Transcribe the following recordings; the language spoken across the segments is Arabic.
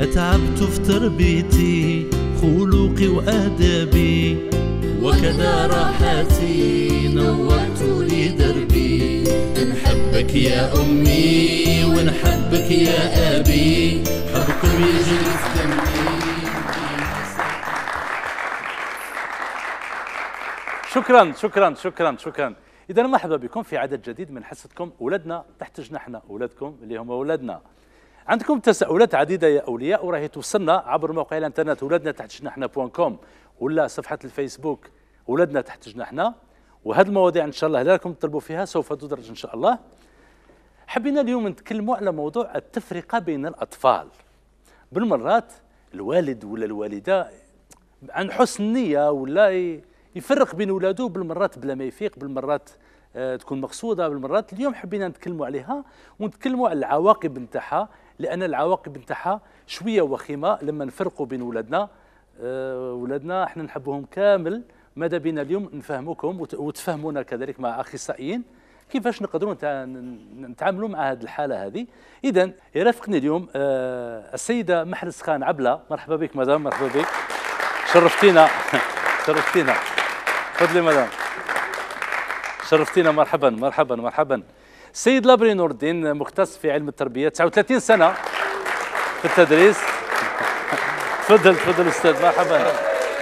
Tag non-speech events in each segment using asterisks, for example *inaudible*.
أتعبت في تربيتي خلوقي وأدبي وكذا راحتي نورت لي دربي نحبك يا أمي ونحبك يا أبي حبكم يجري في دمي شكرا شكرا شكرا شكرا إذا مرحبا بكم في عدد جديد من حصتكم أولادنا تحت جناحنا أولادكم اللي هم أولادنا عندكم تساؤلات عديدة يا أولياء وراهي توصلنا عبر موقع الانترنت ولادنا تحت جناحنا بوان كوم ولا صفحة الفيسبوك ولادنا تحت جناحنا وهذه المواضيع إن شاء الله لكم تطلبوا فيها سوف تدرج إن شاء الله حبينا اليوم نتكلموا على موضوع التفرقة بين الأطفال بالمرات الوالد ولا الوالدة عن حسن نية ولا يفرق بين ولاده بالمرات بلا ما يفيق بالمرات آه، تكون مقصوده بالمرات اليوم حبينا نتكلموا عليها ونتكلموا على العواقب نتاعها لان العواقب نتاعها شويه وخيمه لما نفرقوا بين ولادنا آه، ولادنا احنا نحبوهم كامل ماذا بينا اليوم نفهموكم وتفهمونا كذلك مع اخصائيين كيفاش نقدروا نتعاملوا مع هذه الحاله هذه اذا يرافقني اليوم آه، السيده محرز خان عبله مرحبا بك مدام مرحبا بك شرفتينا *laughs* شرفتينا تفضلي مدام شرفتينا مرحبا مرحبا مرحبا السيد لابري نور الدين مختص في علم التربيه 39 سنه في التدريس *laughs* تفضل تفضل استاذ مرحبا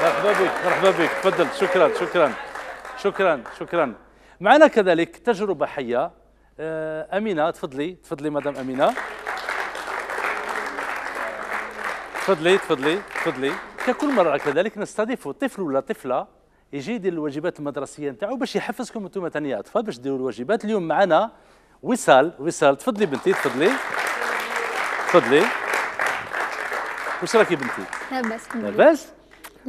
مرحبا بك مرحبا بك تفضل شكرا شكرا شكرا شكرا معنا كذلك تجربه حيه آه، امينه تفضلي تفضلي مدام امينه تفضلي تفضلي تفضلي ككل مره كذلك نستضيف طفل ولا طفله يجي يدير الواجبات المدرسيه نتاعو باش يحفزكم انتم اطفال باش ديروا الواجبات اليوم معنا وصال وصال تفضلي بنتي تفضلي تفضلي وش راكي بنتي؟ لاباس لاباس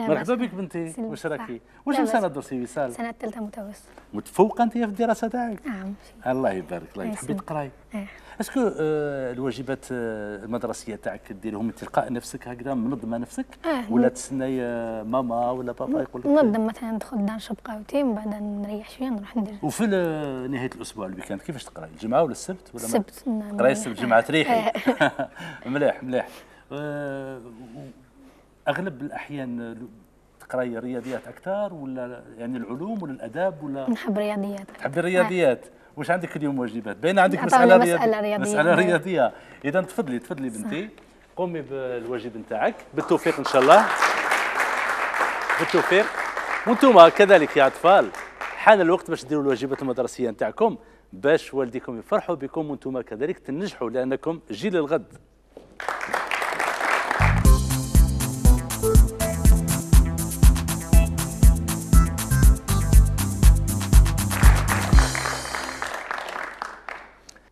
مرحبا بك بنتي واش راكي واش سنه درسي وصال سنه الثالثه متوسط متفوقه انت في الدراسه تاعك نعم الله يبارك الله تحبي تقراي آه. اسكو آه، الواجبات آه، المدرسيه تاعك ديرهم تلقاء نفسك هكذا منظمه نفسك آه ولا تسناي ماما ولا بابا يقول لك نظم مثلا ندخل الدار نشرب قهوتي من بعد نريح شويه نروح ندير وفي نهايه الاسبوع الويكاند كيفاش تقراي الجمعه ولا السبت ولا السبت قراي السبت الجمعه تريحي *laughs* مليح مليح اغلب الاحيان تقراي الرياضيات اكثر ولا يعني العلوم ولا الاداب ولا نحب الرياضيات تحبي الرياضيات واش عندك اليوم واجبات بين عندك مساله رياضيه مساله رياضيه, مسألة رياضية. اذا تفضلي تفضلي بنتي قومي بالواجب نتاعك بالتوفيق ان شاء الله بالتوفيق وانتم كذلك يا اطفال حان الوقت باش ديروا الواجبات المدرسيه نتاعكم باش والديكم يفرحوا بكم وانتم كذلك تنجحوا لانكم جيل الغد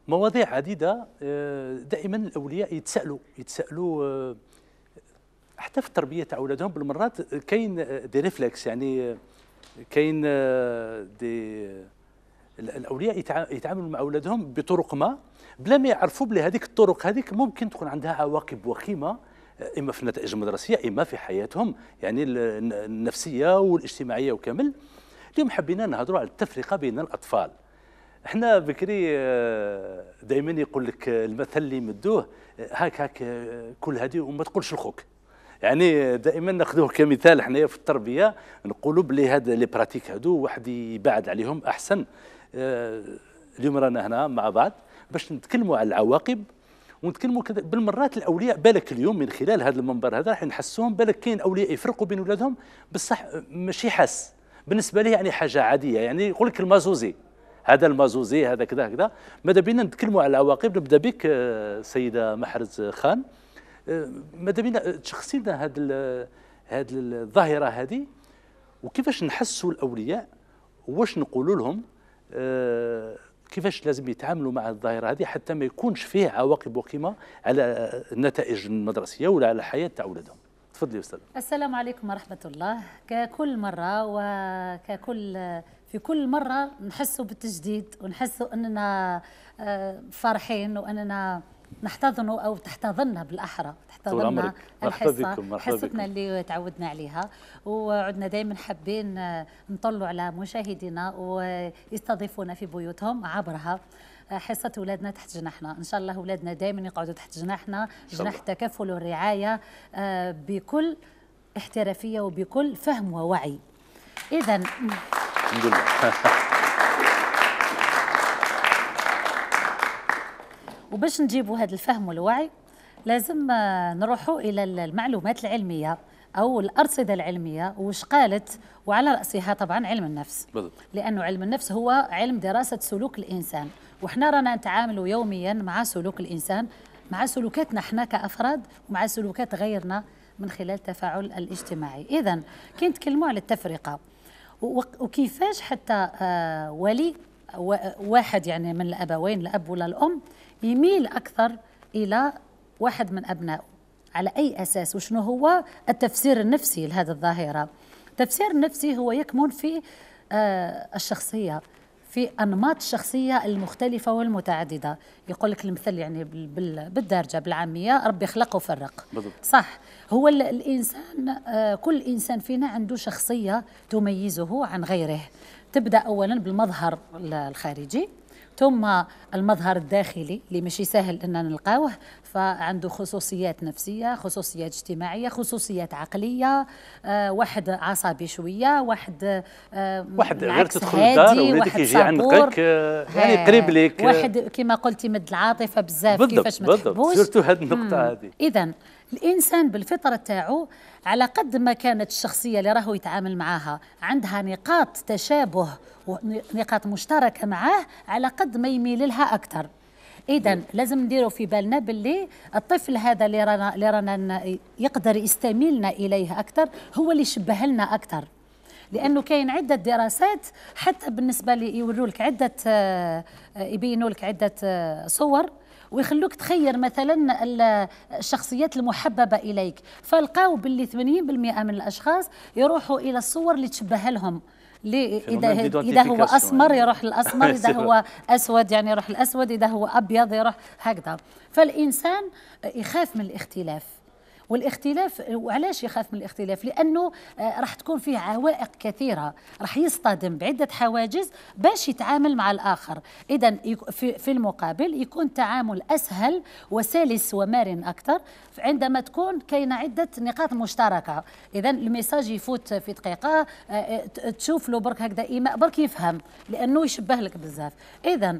مواضيع عديده آه، دائما الاولياء يتسالوا يتسالوا آه، حتى في التربيه تاع اولادهم بالمرات آه، كاين دي ريفلكس يعني كاين دي الاولياء يتعاملوا مع اولادهم بطرق ما بلا ما يعرفوا بلي هذيك الطرق هذيك ممكن تكون عندها عواقب وخيمه اما في النتائج المدرسيه اما في حياتهم يعني النفسيه والاجتماعيه وكامل اليوم حبينا نهضروا على التفرقه بين الاطفال احنا بكري آه، دائما يقول لك آه، المثل اللي مدوه آه، هاك هاك كل هذه وما تقولش لخوك يعني دائما ناخذوه كمثال حنايا في التربيه نقولوا بلي هاد لي براتيك هادو واحد يبعد عليهم احسن اليوم رانا هنا مع بعض باش نتكلموا على العواقب ونتكلموا بالمرات الاولياء بالك اليوم من خلال هذا المنبر هذا راح نحسوهم بالك كاين اولياء يفرقوا بين اولادهم بصح ماشي حاس بالنسبه ليه يعني حاجه عاديه يعني يقول لك المازوزي هذا المازوزي هذا كذا كذا ماذا بينا نتكلموا على العواقب نبدا بك آه، سيده محرز خان آه، ماذا بينا آه، تشخصي لنا هذه هذه الظاهره هذه وكيفاش نحسوا الاولياء واش نقولوا لهم كيفاش لازم يتعاملوا مع الظاهره هذه حتى ما يكونش فيه عواقب وقيمه على النتائج المدرسيه ولا على الحياه تاع اولادهم تفضلي استاذ السلام عليكم ورحمه الله ككل مره وككل في كل مرة نحسوا بالتجديد ونحسوا أننا آه، فرحين وأننا نحتضنوا أو تحتضننا بالأحرى تحتضننا الحصة حصتنا اللي تعودنا عليها وعدنا دائما حابين آه، نطلوا على مشاهدينا ويستضيفونا في بيوتهم عبرها آه، حصة أولادنا تحت جناحنا إن شاء الله أولادنا دائما يقعدوا تحت جناحنا جناح تكفل والرعاية بكل احترافية وبكل فهم ووعي إذا الحمد لله *laughs* وباش نجيبوا هذا الفهم والوعي لازم آه، نروحوا الى المعلومات العلميه او الارصده العلميه وش قالت وعلى راسها طبعا علم النفس بالضبط. لانه علم النفس هو علم دراسه سلوك الانسان وحنا رانا نتعاملوا يوميا مع سلوك الانسان مع سلوكاتنا احنا كافراد ومع سلوكات غيرنا من خلال التفاعل الاجتماعي اذا كنت تكلموا على التفرقه وكيفاش حتى آه، ولي واحد يعني من الابوين الاب ولا الام يميل اكثر الى واحد من ابنائه على اي اساس وشنو هو التفسير النفسي لهذه الظاهره التفسير النفسي هو يكمن في آه، الشخصيه في أنماط الشخصية المختلفة والمتعددة يقول لك المثل يعني بالدارجة بالعامية ربي خلق وفرق بالضبط. صح هو الإنسان آه، كل إنسان فينا عنده شخصية تميزه عن غيره تبدأ أولا بالمظهر الخارجي ثم المظهر الداخلي اللي ماشي سهل اننا نلقاوه فعنده خصوصيات نفسيه خصوصيات اجتماعيه خصوصيات عقليه آه واحد عصبي شويه واحد آه واحد غير تدخل الدار ولادك يجي عندك يعني آه، قريب لك واحد كما قلتي مد العاطفه بزاف كيفاش ما بالضبط سيرتو هذه النقطه هذه اذا الانسان بالفطره تاعو على قد ما كانت الشخصيه اللي راهو يتعامل معاها عندها نقاط تشابه ونقاط مشتركه معاه على قد ما يميل لها اكثر اذا لازم نديروا في بالنا باللي الطفل هذا اللي رانا اللي رانا يقدر يستميلنا اليه اكثر هو اللي يشبه لنا اكثر لانه كاين عده دراسات حتى بالنسبه لي يوروا لك عده آه، يبينوا لك عده آه، صور ويخلوك تخير مثلا الشخصيات المحببه اليك فلقاو باللي 80% من الاشخاص يروحوا الى الصور اللي تشبه لهم اذا اذا هو اسمر يروح للاسمر *laughs* اذا هو اسود يعني يروح الاسود اذا هو ابيض يروح هكذا فالانسان يخاف من الاختلاف والاختلاف وعلاش يخاف من الاختلاف لانه آه، راح تكون فيه عوائق كثيره راح يصطدم بعده حواجز باش يتعامل مع الاخر اذا في المقابل يكون تعامل اسهل وسلس ومرن اكثر عندما تكون كاين عده نقاط مشتركه اذا الميساج يفوت في دقيقه آه، تشوف له برك هكذا ايماء برك يفهم لانه يشبه لك بزاف اذا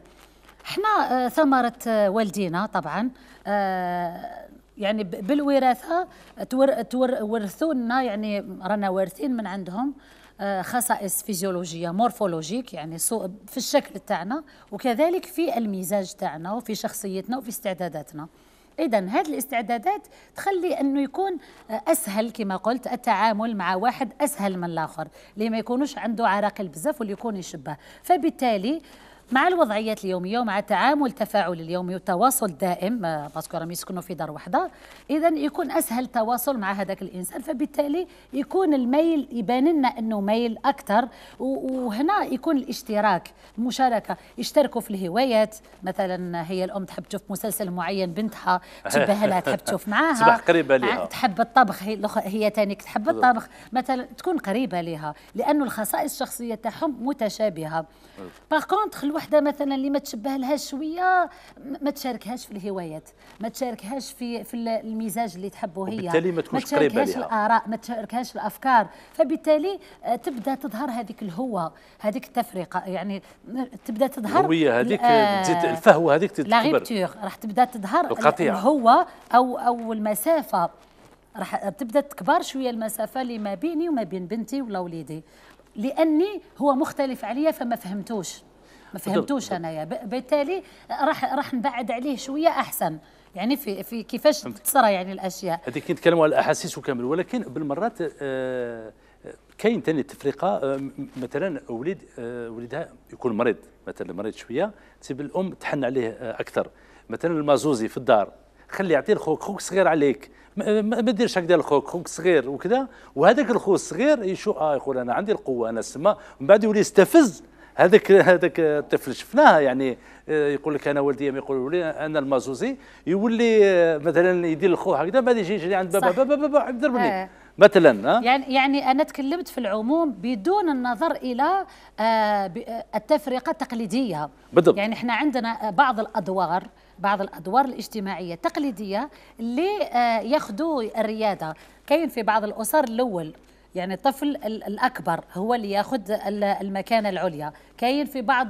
احنا آه، ثمره والدينا طبعا يعني بالوراثه تور تور ورثوا لنا يعني رانا وارثين من عندهم آه، خصائص فيزيولوجيه مورفولوجيك يعني في الشكل تاعنا وكذلك في المزاج تاعنا وفي شخصيتنا وفي استعداداتنا اذا هذه الاستعدادات تخلي انه يكون آه، اسهل كما قلت التعامل مع واحد اسهل من الاخر اللي ما يكونوش عنده عراقيل بزاف واللي يكون يشبه فبالتالي مع الوضعيات اليومية ومع التعامل التفاعل اليومي والتواصل الدائم آه، باسكو راهم يسكنوا في دار واحدة إذا يكون أسهل التواصل مع هذاك الإنسان فبالتالي يكون الميل يبان لنا أنه ميل أكثر وهنا يكون الاشتراك المشاركة يشتركوا في الهوايات مثلا هي الأم تحب تشوف مسلسل معين بنتها تشبه لها *laughs* تحب تشوف معاها تصبح قريبة لها آه، تحب الطبخ هي ثاني تحب الطبخ مثلا تكون قريبة لها لأنه الخصائص الشخصية تاعهم متشابهة باغ كونتخ وحده مثلا اللي ما تشبه لها شويه ما تشاركهاش في الهوايات ما تشاركهاش في في المزاج اللي تحبه هي بالتالي ما تكونش قريبه لها الاراء ما تشاركهاش الافكار فبالتالي آه، تبدا تظهر هذيك الهوه هذيك التفرقه يعني تبدا تظهر الهويه هذيك آه، تزيد الفهوه هذيك تكبر لاغيبتور راح تبدا تظهر القطيع الهوى او او المسافه راح تبدا تكبر شويه المسافه اللي ما بيني وما بين بنتي ولا وليدي لاني هو مختلف عليا فما فهمتوش ما فهمتوش انايا بالتالي راح راح نبعد عليه شويه احسن يعني في في كيفاش تصرى يعني الاشياء هذيك نتكلموا على الاحاسيس وكامل ولكن بالمرات آه، كاين ثاني تفرقه آه، مثلا وليد آه، وليدها يكون مريض مثلا مريض شويه تسيب الام تحن عليه اكثر مثلا المازوزي في الدار خلي يعطي لخوك خوك صغير عليك ما ديرش هكذا لخوك خوك صغير وكذا وهذاك الخو الصغير يشوف اه يقول انا عندي القوه انا السما من بعد يولي يستفز هذاك هذاك الطفل شفناه يعني آه، يقول لك انا والدي يقول لي انا المازوزي يولي آه، مثلا يدير لخوه هكذا بعد يجي يجري عند بابا بابا بابا يضربني آه. مثلا يعني يعني انا تكلمت في العموم بدون النظر الى التفرقه التقليديه بالضبط يعني احنا عندنا بعض الادوار بعض الادوار الاجتماعيه التقليديه اللي ياخذوا الرياده كاين في بعض الاسر الاول يعني الطفل الاكبر هو اللي ياخذ المكانه العليا كاين في بعض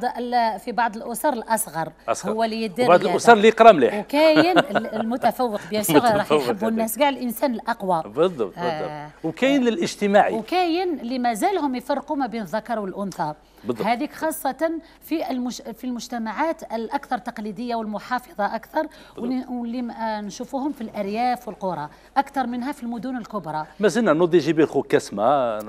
في بعض الاسر الاصغر أصغر. هو اللي يدير بعض الاسر اللي يقرا مليح وكاين *laughs* المتفوق بيان سور راح يحبوا الناس كاع الانسان الاقوى بالضبط آه بالضبط وكاين الاجتماعي وكاين اللي مازالهم يفرقوا ما بين الذكر والانثى بالضبط. هذيك خاصة في المش... في المجتمعات الأكثر تقليدية والمحافظة أكثر بالضبط. واللي آه، نشوفوهم في الأرياف والقرى أكثر منها في المدن الكبرى مازلنا نودي نوضي جيبي الخو كسمة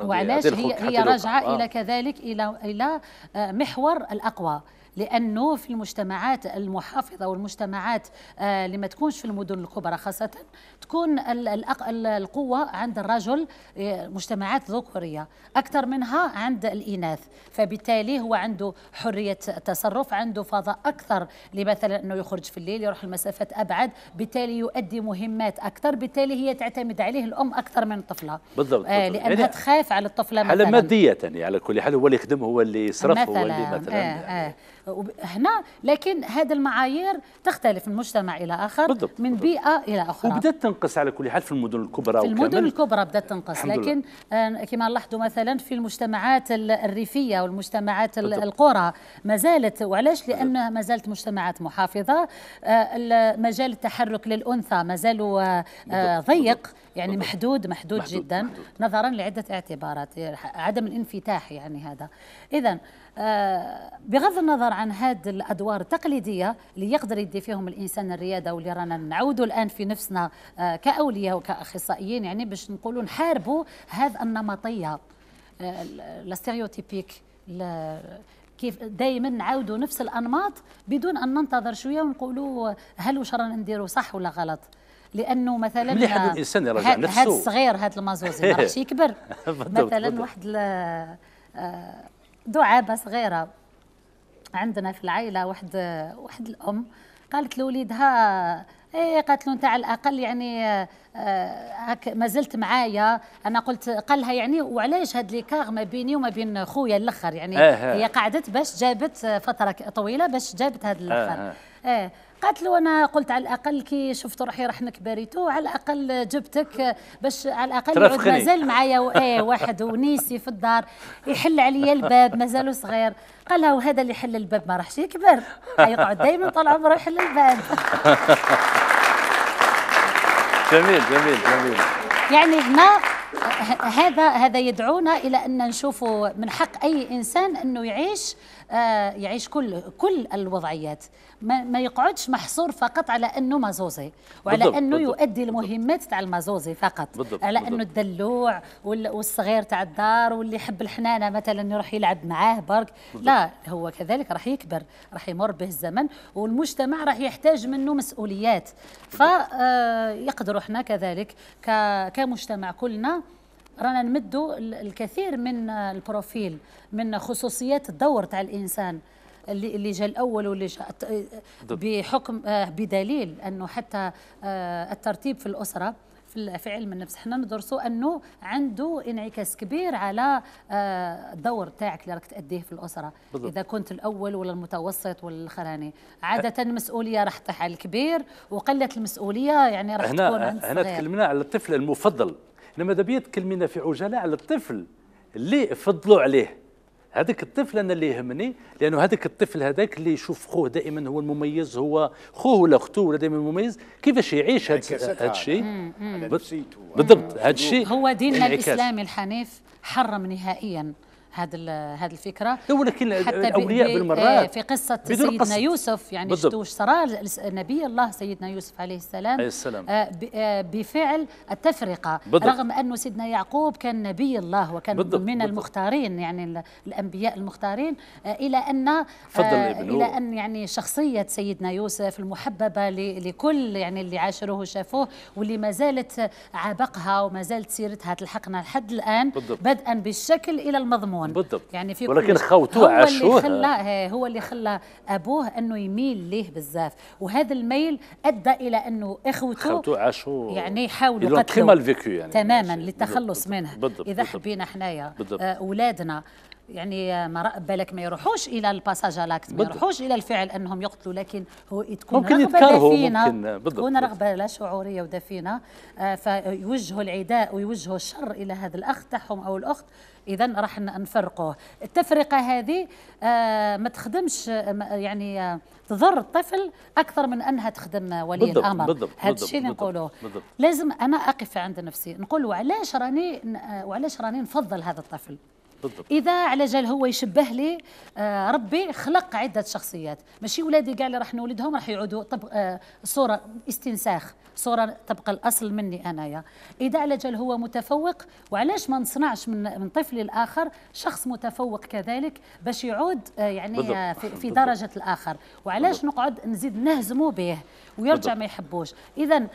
وعلاش هي, هي راجعة آه. إلى كذلك إلى إلى آه، محور الأقوى لأنه في المجتمعات المحافظة والمجتمعات آه، اللي ما تكونش في المدن الكبرى خاصة تكون القوة عند الرجل آه، مجتمعات ذكورية أكثر منها عند الإناث فبالتالي هو عنده حرية تصرف عنده فضاء أكثر لمثلا أنه يخرج في الليل يروح المسافات أبعد بالتالي يؤدي مهمات أكثر بالتالي هي تعتمد عليه الأم أكثر من الطفلة بالضبط آه لأنها يعني تخاف على الطفلة مثلا مادية يعني على كل حال هو اللي يخدم هو اللي يصرف هو اللي مثلا آه آه. يعني. هنا لكن هذه المعايير تختلف من مجتمع الى اخر بالضبط. من بيئه الى اخرى وبدات تنقص على كل حال في المدن الكبرى في المدن الكبرى بدات تنقص لكن آه، كما لاحظوا مثلا في المجتمعات الريفيه والمجتمعات بالضبط. القرى ما زالت وعلاش لانها ما زالت مجتمعات محافظه آه، مجال التحرك للانثى ما زال آه، ضيق بالضبط. يعني محدود محدود, محدود جدا محدود. نظرا لعده اعتبارات عدم الانفتاح يعني هذا اذا آه، بغض النظر عن هذه الادوار التقليديه اللي يقدر يدي فيهم الانسان الرياده واللي رانا نعودوا الان في نفسنا آه، كاولياء وكاخصائيين يعني باش نقولوا نحاربوا هذه النمطيه آه، لا كيف دائما نعاودوا نفس الانماط بدون ان ننتظر شويه ونقولوا هل واش رانا نديروا صح ولا غلط لانه مثلا مليح هذا الانسان يرجع نفسه هذا الصغير هذا المازوزي ما راحش *laughs* يكبر مثلا واحد آه، دعابه صغيره عندنا في العائله واحد واحد الام قالت لوليدها ايه قالت له انت على الاقل يعني هك آه، ما زلت معايا انا قلت قالها يعني وعلاش هاد ليكار ما بيني وما بين خويا الاخر يعني آه, آه. هي قعدت باش جابت فتره طويله باش جابت هاد الاخر آه, آه. قالت له انا قلت على الاقل كي شفت روحي راح نكبريتو على الاقل جبتك باش على الاقل يعود مازال معايا ايه واحد ونيسي في الدار يحل عليا الباب مازالو صغير قال له وهذا اللي يحل الباب ما راحش يكبر آه، يقعد دائما طال عمره يحل الباب *laughs* جميل جميل جميل يعني هنا هذا هذا يدعونا الى ان نشوفوا من حق اي انسان انه يعيش آه، يعيش كل كل الوضعيات ما, ما يقعدش محصور فقط على انه مازوزي وعلى بالضبط انه بالضبط يؤدي المهمات تاع المازوزي فقط بالضبط على بالضبط انه الدلوع والصغير تاع الدار واللي يحب الحنانه مثلا يروح يلعب معاه برك لا هو كذلك راح يكبر راح يمر به الزمن والمجتمع راح يحتاج منه مسؤوليات فيقدروا آه، احنا كذلك كمجتمع كلنا رانا نمدوا الكثير من البروفيل من خصوصيات الدور تاع الانسان اللي اللي جاء الاول واللي جاء بحكم آه، بدليل انه حتى آه، الترتيب في الاسره في علم النفس حنا ندرسوا انه عنده انعكاس كبير على آه، الدور تاعك اللي راك تاديه في الاسره بالضبط. اذا كنت الاول ولا المتوسط ولا الاخراني عاده المسؤوليه راح تطيح على الكبير وقله المسؤوليه يعني راح تكون هنا تكلمنا على الطفل المفضل ماذا بيا تكلمينا في عجاله على الطفل اللي فضلوا عليه هذاك الطفل انا اللي يهمني لانه هذاك الطفل هذاك اللي يشوف خوه دائما هو المميز هو خوه ولا اخته ولا دائما المميز كيفاش يعيش هذا الشيء بالضبط هذا الشيء هو ديننا الاسلامي الحنيف حرم نهائيا هذا هذه الفكره هو حتى الاولياء بالمرات آه، في قصه سيدنا قصد. يوسف يعني شفتوا صرا نبي الله سيدنا يوسف عليه السلام, عليه السلام. آه، آه، بفعل التفرقه بالضبط. رغم انه سيدنا يعقوب كان نبي الله وكان بالضبط. من بالضبط. المختارين يعني الانبياء المختارين الى ان الى ان يعني شخصيه سيدنا يوسف المحببه لكل يعني اللي عاشروه وشافوه واللي ما زالت عبقها وما زالت سيرتها تلحقنا لحد الان بدءا بالشكل الى المضمون بالضبط يعني في ولكن خوتو عاشوه هو اللي خلى هو اللي خلى ابوه انه يميل ليه بزاف وهذا الميل ادى الى انه اخوته خوتو عاشوه يعني حاولوا قتلوا يعني تماما للتخلص منه بالضبط اذا حبينا حنايا آه، اولادنا آه يعني ما بالك ما يروحوش الى الباساج لاكت ما يروحوش الى الفعل انهم يقتلوا لكن هو تكون ممكن رغبه دفينه ممكن تكون رغبه لا شعوريه ودفينه آه فيوجهوا العداء ويوجهوا الشر الى هذا الاخ تاعهم او الاخت اذا راح نفرقوه التفرقه هذه آه ما تخدمش يعني آه، تضر الطفل اكثر من انها تخدم ولي بالضبط الامر بالضبط هذا الشيء اللي نقولوه لازم انا اقف عند نفسي نقول وعلاش راني آه، وعلاش راني نفضل هذا الطفل بالضبط. اذا على جال هو يشبه لي آه ربي خلق عده شخصيات ماشي ولادي كاع اللي راح نولدهم راح يعودوا طب آه صوره استنساخ صوره تبقى الاصل مني انايا اذا على جال هو متفوق وعلاش ما نصنعش من من طفلي الاخر شخص متفوق كذلك باش يعود آه يعني بالضبط. في, في درجه الاخر وعلاش بالضبط. نقعد نزيد نهزمه به ويرجع بالضبط. ما يحبوش اذا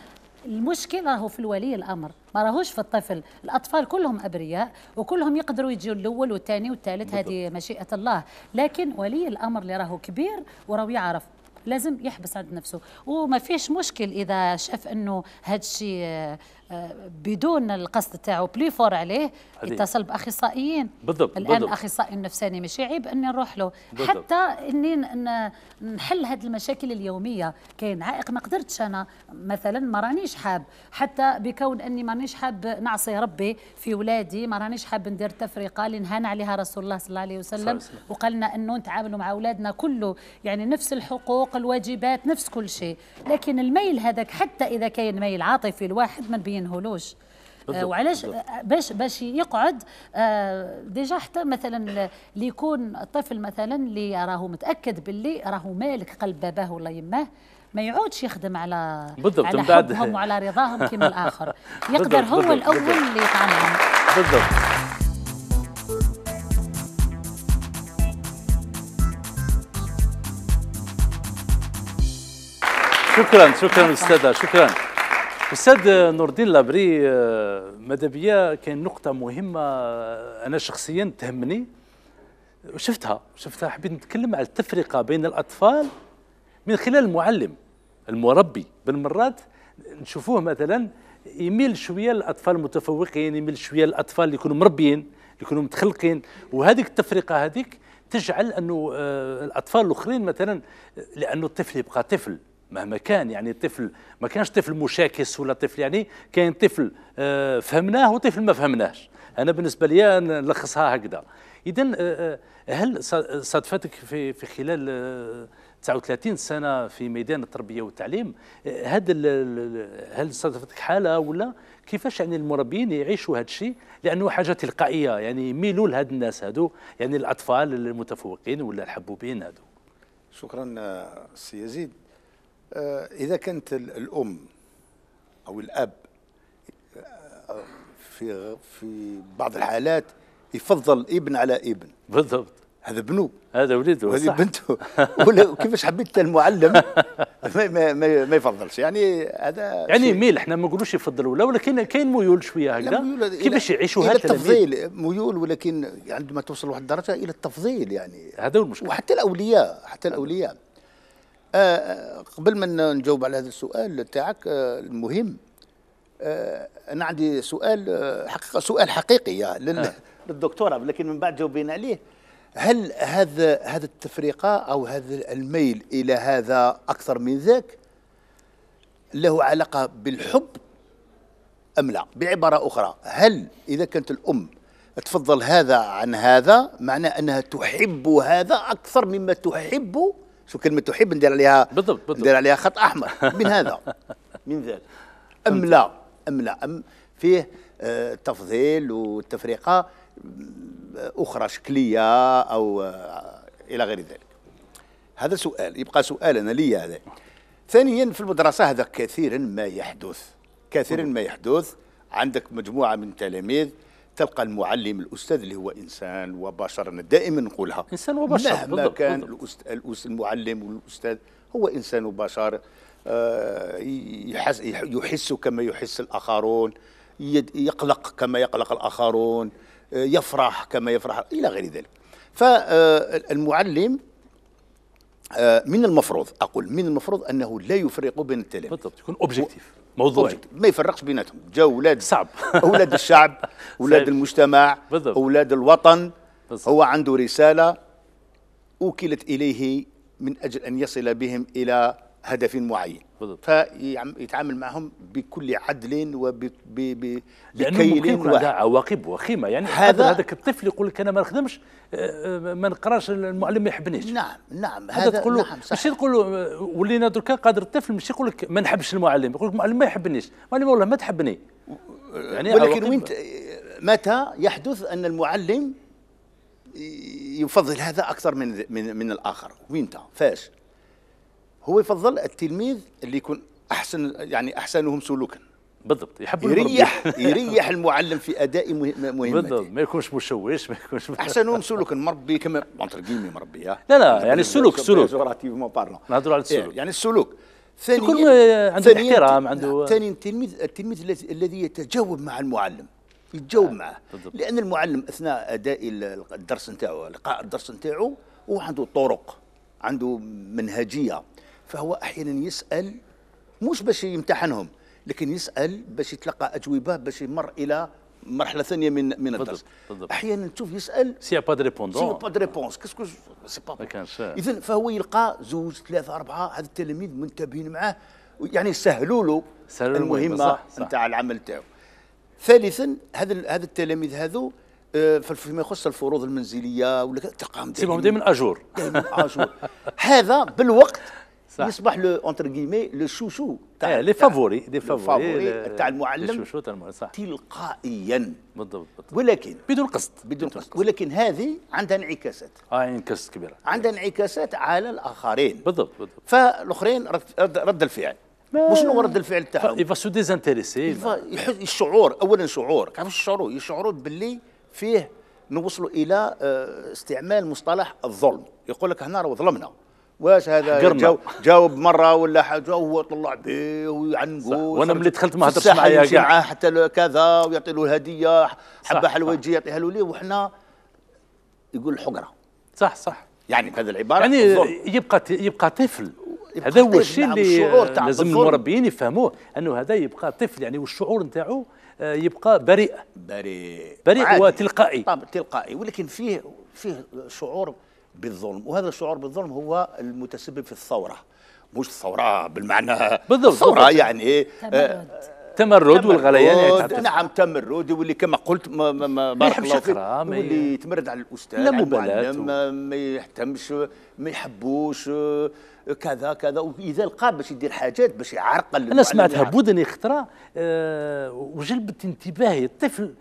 المشكل هو في الولي الامر ما راهوش في الطفل الاطفال كلهم ابرياء وكلهم يقدروا يجيوا الاول والثاني والثالث هذه مشيئه الله لكن ولي الامر اللي راهو كبير وراهو يعرف لازم يحبس عند نفسه وما فيش مشكل اذا شاف انه هذا الشيء بدون القصد تاعو بلي فور عليه يتصل باخصائيين بالضبط الان بالضبط. اخصائي النفساني ماشي عيب اني نروح له بالضبط. حتى اني نحل هذه المشاكل اليوميه كاين عائق ما قدرتش انا مثلا ما رانيش حاب حتى بكون اني ما رانيش حاب نعصي ربي في ولادي ما رانيش حاب ندير تفرقه اللي نهانا عليها رسول الله صلى الله عليه وسلم وقالنا انه نتعاملوا مع اولادنا كله يعني نفس الحقوق الواجبات نفس كل شيء لكن الميل هذاك حتى اذا كاين ميل عاطفي الواحد من بي ينهولوش آه، وعلاش آه، باش باش يقعد آه، ديجا حتى مثلا اللي يكون الطفل مثلا اللي راهو متاكد باللي راهو مالك قلب باباه ولا يماه ما يعودش يخدم على بالضبط على حبهم وعلى رضاهم كما *laughs* الاخر يقدر هو الاول اللي يطعمهم بالضبط شكرا شكرا استاذه شكرا استاذ نور الدين لابري ماذا بيا كاين نقطه مهمه انا شخصيا تهمني وشفتها شفتها حبيت نتكلم على التفرقه بين الاطفال من خلال المعلم المربي بالمرات نشوفوه مثلا يميل شويه للاطفال المتفوقين يميل شويه للاطفال اللي يكونوا مربيين اللي يكونوا متخلقين وهذيك التفرقه هذيك تجعل انه آه، الاطفال الاخرين مثلا لانه الطفل يبقى طفل مهما كان يعني الطفل ما كانش طفل مشاكس ولا طفل يعني كان طفل آه، فهمناه وطفل ما فهمناهش انا بالنسبه لي نلخصها هكذا اذا آه، آه، هل صادفتك في في خلال 39 سنه في ميدان التربيه والتعليم هذا هل صادفتك حاله ولا كيفاش يعني المربيين يعيشوا هذا الشيء لانه حاجه تلقائيه يعني يميلوا لهاد الناس هادو يعني الاطفال المتفوقين ولا الحبوبين هادو شكرا سي يزيد آه، إذا كانت الأم أو الأب آه، في في بعض الحالات يفضل ابن على ابن بالضبط هذا ابنه هذا ولده وهذه بنته *laughs* وكيفاش حبيت المعلم *laughs* ما, ما, ما, ما يفضلش يعني هذا يعني ميل احنا ما نقولوش يفضل ولا ولكن كاين ميول شويه هكذا كيفاش يعيشوا هذا التفضيل ميول ولكن عندما توصل لواحد الدرجه الى التفضيل يعني هذا هو المشكل وحتى الاولياء حتى الاولياء آه، آه، قبل ما نجاوب على هذا السؤال تاعك آه، المهم انا عندي سؤال حقيقه سؤال حقيقي للدكتوره لكن من بعد جاوبين عليه هل هذا هذا التفرقه او هذا الميل الى هذا اكثر من ذاك له علاقه بالحب ام لا بعباره اخرى هل اذا كانت الام تفضل هذا عن هذا معناه انها تحب هذا اكثر مما تحب شو كلمه تحب ندير عليها بالضبط بالضبط ندير عليها خط احمر *laughs* من هذا من ذلك ام لا ام لا ام فيه التفضيل آه، والتفريقة آه، اخرى شكليه او آه، الى غير ذلك هذا سؤال يبقى سؤال انا لي هذا ثانيا في المدرسه هذا كثيرا ما يحدث كثيرا ما يحدث عندك مجموعه من التلاميذ تلقى المعلم الاستاذ اللي هو انسان وبشر انا دائما نقولها انسان وبشر مهما بالضبط كان بالضبط. المعلم والاستاذ هو انسان وبشر آه، يحس يحس كما يحس الاخرون يقلق كما يقلق الاخرون آه، يفرح كما يفرح الى غير ذلك فالمعلم آه، آه، من المفروض اقول من المفروض انه لا يفرق بين التلاميذ بالضبط يكون اوبجيكتيف موضوعي ما يفرقش بيناتهم جا اولاد صعب *laughs* اولاد الشعب *laughs* اولاد المجتمع بالضبط. اولاد الوطن بالضبط. هو عنده رساله اوكلت اليه من اجل ان يصل بهم الى هدف معين بالضبط فيتعامل معهم بكل عدل وبكيل وهذا عواقب وخيمه يعني هذا هذاك الطفل يقول لك انا ما نخدمش آه، آه، ما نقراش المعلم ما يحبنيش نعم نعم هذا, تقول له نعم ماشي تقول له آه، ولينا دركا قادر الطفل ماشي يقول لك ما نحبش المعلم يقول لك المعلم ما يحبنيش المعلم والله ما تحبني يعني ولكن وين متى يحدث ان المعلم يفضل هذا اكثر من من, من الاخر وين فاش هو يفضل التلميذ اللي يكون احسن يعني احسنهم سلوكا بالضبط يحب يريح *laughs* يريح المعلم في اداء مهمته بالضبط ما يكونش مشوش ما يكونش *laughs* احسنهم سلوكا مربي كما اونتر كيمي مربي لا لا يعني السلوك السلوك نهضروا على إيه، السلوك يعني السلوك ثانيا يكون عنده احترام عنده نعم، ثانيا التلميذ التلميذ الذي يتجاوب مع المعلم يتجاوب آه. معه بالضبط. لان المعلم اثناء اداء الدرس نتاعو لقاء الدرس نتاعو عنده طرق عنده منهجيه فهو احيانا يسال مش باش يمتحنهم لكن يسال باش يتلقى اجوبه باش يمر الى مرحله ثانيه من من الدرس احيانا تشوف يسال سي با دي ريبوندون سي با دي ريبونس كاسكو سي با اذا فهو يلقى زوج ثلاثه اربعه هذا التلاميذ منتبهين معاه يعني سهلوا له المهمه نتاع العمل تاعو ثالثا هذا هذا التلاميذ هذو آه، فيما يخص الفروض المنزليه ولا تلقاهم دائما دائما اجور دائما اجور *laughs* هذا بالوقت صح. يصبح لو اونتر جيمي لو شوشو تاع لي فافوري لي فافوري تاع المعلم تاع المعلم صح تلقائيا بالضبط ولكن بدون قصد بدون قصد ولكن هذه عندها انعكاسات اه انعكاسات كبيره عندها انعكاسات على الاخرين بالضبط بالضبط فالاخرين رد, رد الفعل وشنو رد الفعل تاعهم؟ يفا سو ديزانتيريسي الشعور اولا شعور كيفاش الشعور يشعروا باللي فيه نوصلوا الى آه، استعمال مصطلح الظلم يقول لك هنا راه ظلمنا واش هذا جو جاوب مره ولا حاجه وهو طلع بيه ويعنقوه وانا ملي دخلت ما هضرتش معايا كاع حتى كذا ويعطي له هديه حبه حلوه تجي يعطيها له ليه وحنا يقول الحقره صح صح يعني بهذه العباره يعني يبقى يبقى طفل هذا هو الشيء نعم، اللي لازم المربيين يفهموه انه هذا يبقى طفل يعني والشعور نتاعو آه، يبقى بريء بريء بريء وتلقائي طب تلقائي ولكن فيه فيه شعور بالظلم وهذا الشعور بالظلم هو المتسبب في الثورة مش الثورة بالمعنى بالضبط الثورة بالضبط. يعني إيه تمرد والغليان يعني نعم تمرد واللي كما قلت ما ما ما واللي يتمرد على الاستاذ لا مبالاه ما, ما يهتمش ما يحبوش آه، كذا كذا واذا لقى باش يدير حاجات باش يعرقل انا سمعتها بودني خطره أه وجلبت انتباهي الطفل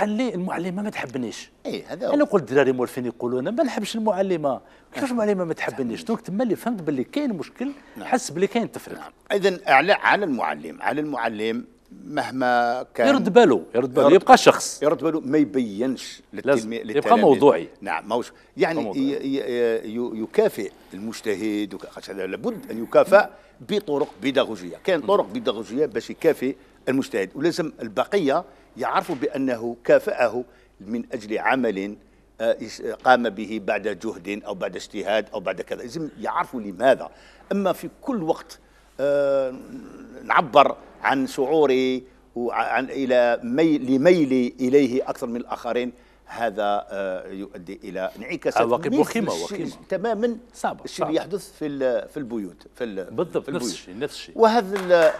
قال لي المعلمه ما تحبنيش اي هذا انا قلت الدراري مولفين يقولوا انا ما نحبش المعلمه كيفاش نعم. المعلمه ما تحبنيش دونك تما اللي فهمت باللي كاين مشكل نعم. حس باللي كاين تفريق نعم. اذا على على المعلم على المعلم مهما كان يرد باله يرد باله يبقى شخص يرد باله ما يبينش للتلميذ نعم، يعني يبقى موضوعي نعم موش يعني موضوعي. يكافئ المجتهد لابد ان يكافئ بطرق بيداغوجيه كاين طرق بيداغوجيه باش يكافئ المجتهد ولازم البقيه يعرف بأنه كافأه من أجل عمل آه، قام به بعد جهد أو بعد اجتهاد أو بعد كذا لازم يعرف لماذا أما في كل وقت آه، نعبر عن شعوري وعن إلى لميلي إليه أكثر من الآخرين هذا آه، يؤدي الى انعكاسات عواقب وخيمه وخيمه تماما صعب الشيء اللي يحدث في في البيوت في ال بالضبط في نفس الشيء نفس الشيء وهذا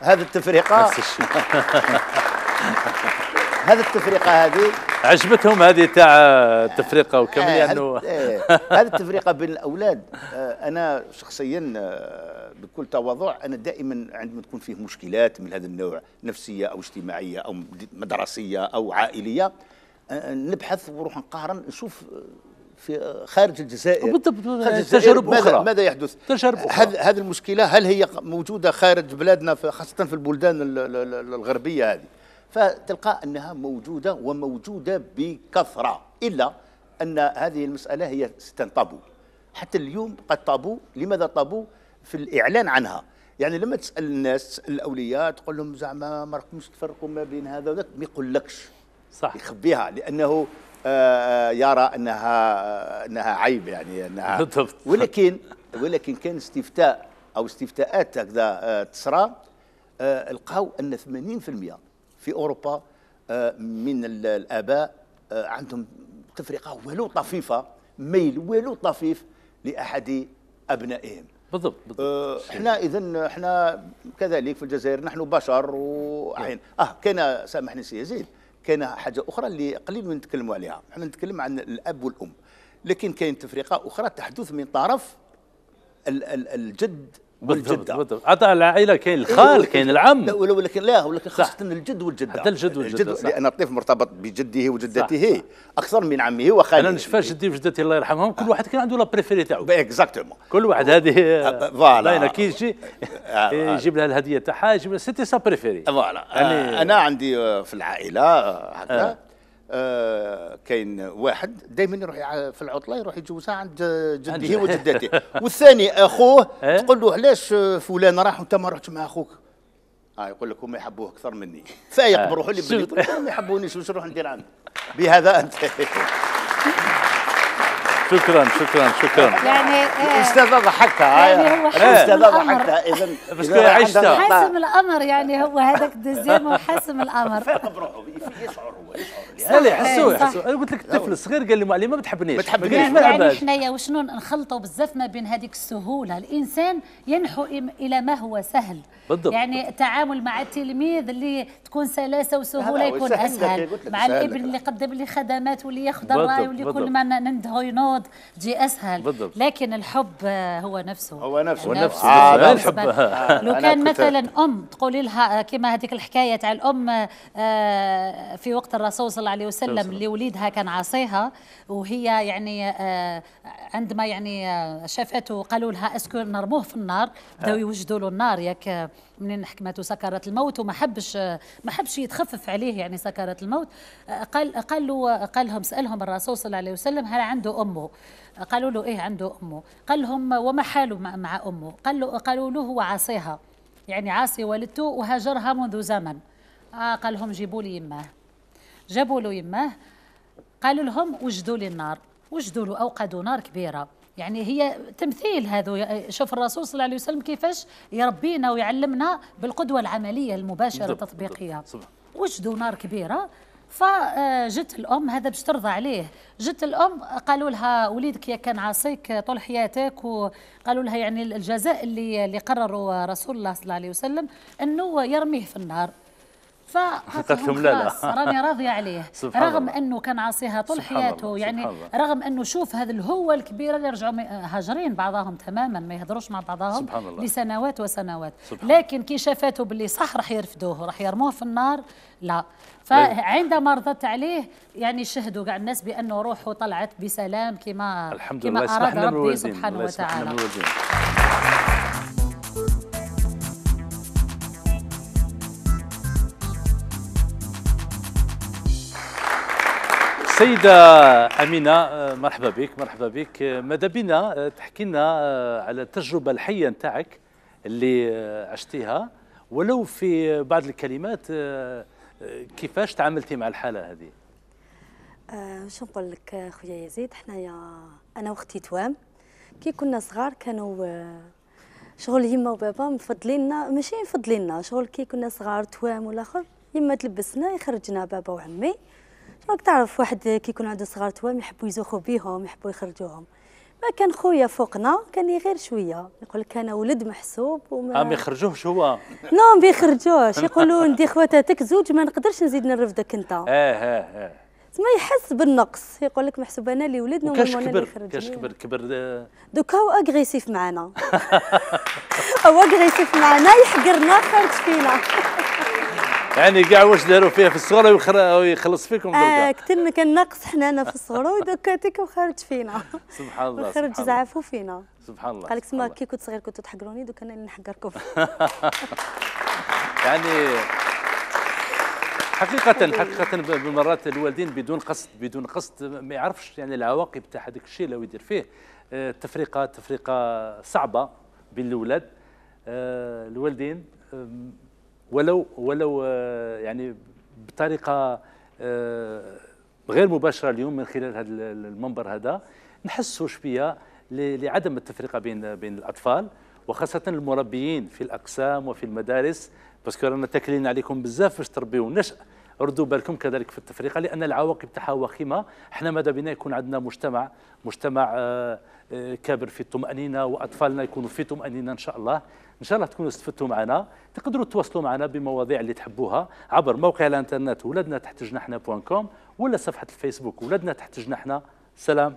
هذا التفرقه نفس الشيء *laughs* هذه التفرقه هذه عجبتهم هذه تاع التفرقه وكم إيه، لانه إيه. هذه التفرقه بين الاولاد آه، انا شخصيا آه، بكل تواضع انا دائما عندما تكون فيه مشكلات من هذا النوع نفسيه او اجتماعيه او مدرسيه او عائليه آه، نبحث ونروح نقارن نشوف في خارج الجزائر بالضبط تجارب اخرى ماذا يحدث؟ تجارب اخرى هذه المشكله هل هي موجوده خارج بلادنا خاصه في البلدان الغربيه هذه؟ فتلقى أنها موجودة وموجودة بكثرة إلا أن هذه المسألة هي ستنطابو حتى اليوم قد طابو لماذا طابو في الإعلان عنها يعني لما تسال الناس تسال الاولياء تقول لهم زعما ما راكمش تفرقوا ما بين هذا وذاك ما يقولكش صح يخبيها لانه آه، آه، يرى انها آه، انها عيب يعني انها *laughs* بالضبط ولكن ولكن كان استفتاء او استفتاءات هكذا تسرى لقاو ان 80% في اوروبا آه، من الاباء آه، عندهم تفرقه ولو طفيفه ميل ولو طفيف لاحد ابنائهم بالضبط بالضبط آه، احنا اذا احنا كذلك في الجزائر نحن بشر وعين نعم. اه كان سامحني سي يزيد كان حاجه اخرى اللي قليل من نتكلموا عليها احنا نتكلم عن الاب والام لكن كاين تفرقه اخرى تحدث من طرف الجد بالضبط عطى العائله كاين الخال كاين العم لا ولكن لا ولكن خاصه الجد والجده حتى الجد والجده لان الطفل مرتبط بجده وجدته اكثر من عمه وخاله انا نشفى جدي وجدتي الله يرحمهم كل واحد كان عنده لا بريفيري تاعو اكزاكتومون كل واحد هذه فوالا *laughs* ah, كي يجي *laughs* ah, يجيب لها الهديه تاعها يجيب لها سيتي سا بريفيري فوالا انا عندي آه، في العائله آه، هكذا آه. آه كاين واحد دائما يروح في العطله يروح يتجوزها عند جده وجدته *laughs* والثاني اخوه إيه؟ تقول له علاش فلان راح وانت ما رحت مع اخوك اه يقول لك هم يحبوه اكثر مني فايق آه. لي اللي ما يحبونيش واش نروح ندير عنده بهذا انت *laughs* شكرا شكرا شكرا يعني آه، استاذ ضحكتها آه. يعني هو حاسم الامر اذا بس عشتها حاسم الامر يعني هو هذاك دزيمه وحاسم الامر فاق بروحه يشعر هو يشعر لا انا قلت لك الطفل الصغير قال لي معلمه ما بتحبنيش ما بتحبنيش يعني حنايا وشنو نخلطوا بزاف ما بين هذيك السهوله الانسان ينحو الى ما هو سهل بالضبط يعني التعامل مع التلميذ اللي تكون سلاسه وسهوله يكون اسهل مع الابن اللي قدم لي خدمات واللي ياخذ الراي واللي كل ما نندهو ينوض الارض دي اسهل بالضبط. لكن الحب هو نفسه هو نفسه هو نفسه آه الحب آه، لو كان مثلا ام تقولي لها آه، كما هذيك الحكايه تاع الام آه، في وقت الرسول صلى الله عليه وسلم اللي وليدها كان عاصيها وهي يعني عندما يعني شافته قالوا لها اسكو نرموه في النار بداو يوجدوا له النار ياك منين حكمته سكرة الموت وما حبش ما حبش يتخفف عليه يعني سكرة الموت قال قال له قال لهم سألهم الرسول صلى الله عليه وسلم هل عنده أمه قالوا له إيه عنده أمه قال لهم وما حاله مع أمه قال له قالوا له هو عاصيها يعني عاصي والدته وهاجرها منذ زمن آه قال لهم جيبوا لي يماه جابوا له يماه قالوا لهم وجدوا لي النار وجدوا له أوقدوا نار كبيرة يعني هي تمثيل هذا شوف الرسول صلى الله عليه وسلم كيفاش يربينا ويعلمنا بالقدوة العملية المباشرة التطبيقية وجدوا نار كبيرة فجت الام هذا باش ترضى عليه جت الام قالوا لها وليدك يا كان عاصيك طول حياتك وقالوا لها يعني الجزاء اللي اللي قرروا رسول الله صلى الله عليه وسلم انه يرميه في النار فقتلهم لا لا راني راضيه عليه *laughs* رغم الله. انه كان عاصيها طول حياته يعني الله. رغم انه شوف هذه الهوه الكبيره اللي رجعوا هاجرين بعضهم تماما ما يهدروش مع بعضهم سبحان الله. لسنوات وسنوات لكن كي شافته باللي صح راح يرفدوه راح يرموه في النار لا فعندما رضت عليه يعني شهدوا كاع الناس بانه روحه طلعت بسلام كما الحمد كما لله اراد ربي سبحانه وتعالى سيدة أمينة آه، مرحبا بك مرحبا بك آه، ماذا بنا آه، تحكي لنا على التجربة الحية نتاعك اللي عشتيها ولو في بعض الكلمات كيفاش تعاملتي مع الحالة هذه آه شو نقول لك خويا يزيد حنايا انا واختي توام كي كنا صغار كانوا شغل يما وبابا مفضليننا ماشي مفضليننا شغل كي كنا صغار توام والاخر يما تلبسنا يخرجنا بابا وعمي راك تعرف واحد كي يكون عنده صغار توام يحبوا يزوخوا بيهم يحبوا يخرجوهم ما كان خويا فوقنا كان غير شويه يقول لك انا ولد محسوب وما ما يخرجوهش هو نو نعم، ما يخرجوهش يقولوا ندي خواتاتك زوج ما نقدرش نزيد نرفدك انت *laughs* اه اه اه ما يحس بالنقص يقول لك محسوب انا اللي ولدنا وما كبر كاش كبر كبر آه. دوكا هو اغريسيف معنا *laughs* هو اغريسيف معنا يحقرنا خارج فينا يعني كاع واش داروا فيها في الصغر ويخلص فيكم دركا اه كتلنا كان ناقص حنانه في الصغر ودكا تيك وخرج فينا سبحان الله خرج زعفوا فينا سبحان الله قال لك كي كنت صغير كنتو تحقروني دوك انا اللي نحقركم *laughs* يعني حقيقة حقيقة بالمرات الوالدين بدون قصد بدون قصد ما يعرفش يعني العواقب تاع هذاك الشيء اللي يدير فيه آه، التفرقة تفرقة صعبة بين الأولاد آه، الوالدين ولو ولو آه، يعني بطريقه آه، غير مباشره اليوم من خلال هذا المنبر هذا نحسوا شويه لعدم التفرقه بين بين الاطفال وخاصه المربيين في الاقسام وفي المدارس باسكو رانا تاكلين عليكم بزاف باش تربيو النشأ ردوا بالكم كذلك في التفرقه لان العواقب تاعها وخيمه احنا ماذا بنا يكون عندنا مجتمع مجتمع آه، كابر في الطمانينه واطفالنا يكونوا في طمانينه ان شاء الله ان شاء الله تكونوا استفدتوا معنا تقدروا تواصلوا معنا بمواضيع اللي تحبوها عبر موقع الانترنت ولادنا تحت جناحنا بوان كوم ولا صفحه الفيسبوك ولادنا تحت جناحنا سلام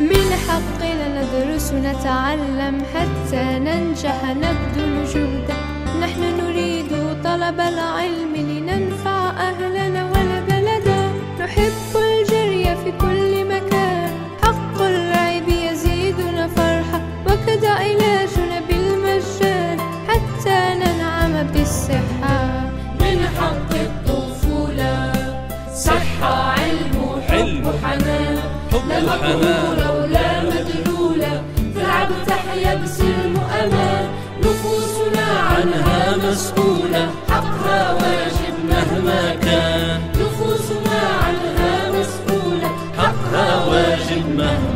من حقنا ندرس ونتعلم حتى ننجح نبذل جهدا نحن نريد طلب العلم لننفع أهلنا ولبلدا نحب فاتحة من حق الطفولة صحة علم وحب وحنان لا مقهورة ولا مدلولة تلعب تحيا بسلم وأمان نفوسنا عنها مسؤولة حقها واجب مهما كان نفوسنا عنها مسؤولة حقها واجب مهما